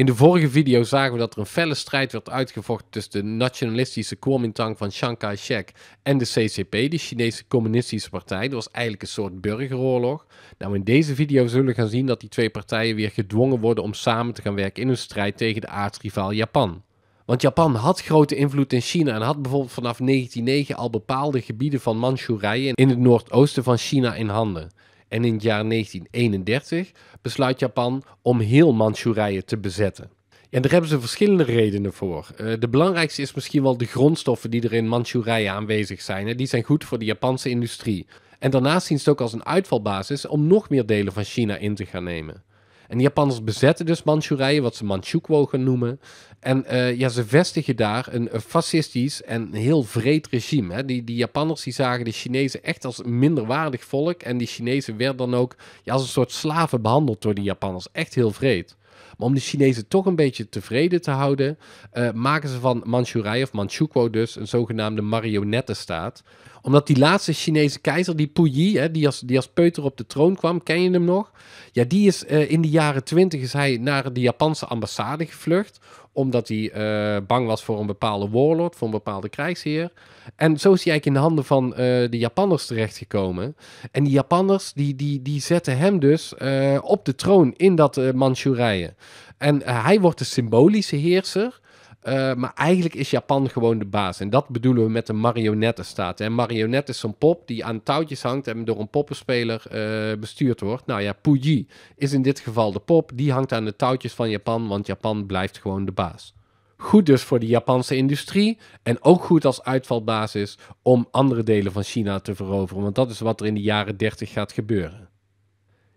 In de vorige video zagen we dat er een felle strijd werd uitgevochten tussen de nationalistische Kuomintang van Chiang Kai-shek en de CCP, de Chinese Communistische Partij. Dat was eigenlijk een soort burgeroorlog. Nou, in deze video zullen we gaan zien dat die twee partijen weer gedwongen worden om samen te gaan werken in hun strijd tegen de aardrivaal Japan. Want Japan had grote invloed in China en had bijvoorbeeld vanaf 1909 al bepaalde gebieden van Manchurije in het noordoosten van China in handen. En in het jaar 1931 besluit Japan om heel Manchurije te bezetten. En daar hebben ze verschillende redenen voor. Eh, de belangrijkste is misschien wel de grondstoffen die er in Manchurije aanwezig zijn. Die zijn goed voor de Japanse industrie. En daarnaast zien ze het ook als een uitvalbasis om nog meer delen van China in te gaan nemen. En de Japanners bezetten dus Manchurije, wat ze Manchukuo gaan noemen. En eh, ja, ze vestigen daar een fascistisch en heel vreed regime. Hè. Die, die Japanners die zagen de Chinezen echt als een minderwaardig volk. En die Chinezen werden dan ook ja, als een soort slaven behandeld door die Japanners. Echt heel vreed. Maar om de Chinezen toch een beetje tevreden te houden, eh, maken ze van Manchurije of Manchukuo dus een zogenaamde marionettenstaat. Omdat die laatste Chinese keizer, die Puyi, hè, die, als, die als peuter op de troon kwam, ken je hem nog? Ja, die is eh, in de jaren twintig is hij naar de Japanse ambassade gevlucht omdat hij eh, bang was voor een bepaalde warlord, voor een bepaalde krijgsheer. En zo is hij eigenlijk in de handen van eh, de Japanners terechtgekomen. En die Japanners, die, die, die zetten hem dus eh, op de troon in dat Manchurije. En hij wordt de symbolische heerser. Eh, maar eigenlijk is Japan gewoon de baas. En dat bedoelen we met de marionettenstaat. Een marionet is zo'n pop die aan touwtjes hangt en door een poppenspeler eh, bestuurd wordt. Nou ja, Puyi is in dit geval de pop. Die hangt aan de touwtjes van Japan, want Japan blijft gewoon de baas. Goed dus voor de Japanse industrie en ook goed als uitvalbasis om andere delen van China te veroveren. Want dat is wat er in de jaren 30 gaat gebeuren.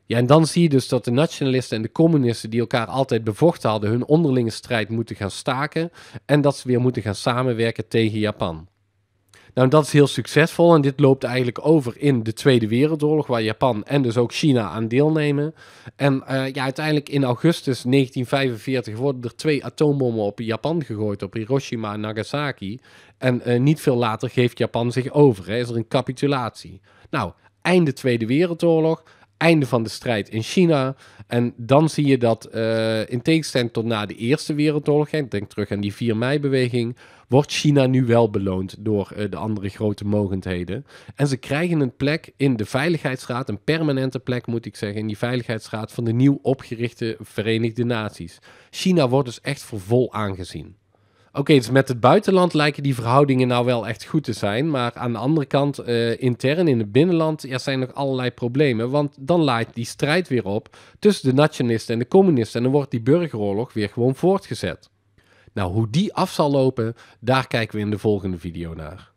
Ja, en dan zie je dus dat de nationalisten en de communisten die elkaar altijd bevochten hadden, hun onderlinge strijd moeten gaan staken en dat ze weer moeten gaan samenwerken tegen Japan. Nou, dat is heel succesvol en dit loopt eigenlijk over in de Tweede Wereldoorlog, waar Japan en dus ook China aan deelnemen. En eh, ja, uiteindelijk in augustus 1945 worden er twee atoombommen op Japan gegooid, op Hiroshima en Nagasaki. En eh, niet veel later geeft Japan zich over, hè, is er een capitulatie. Nou, einde Tweede Wereldoorlog einde van de strijd in China. En dan zie je dat eh, in tegenstelling tot na de Eerste Wereldoorlog, denk terug aan die 4 mei-beweging, wordt China nu wel beloond door eh, de andere grote mogendheden. En ze krijgen een plek in de Veiligheidsraad, een permanente plek moet ik zeggen, in die Veiligheidsraad van de nieuw opgerichte Verenigde Naties. China wordt dus echt voor vol aangezien. Oké, dus met het buitenland lijken die verhoudingen nou wel echt goed te zijn. Maar aan de andere kant, eh, intern in het binnenland, ja, zijn nog allerlei problemen. Want dan laait die strijd weer op tussen de nationalisten en de communisten. En dan wordt die burgeroorlog weer gewoon voortgezet. Nou, hoe die af zal lopen, daar kijken we in de volgende video naar.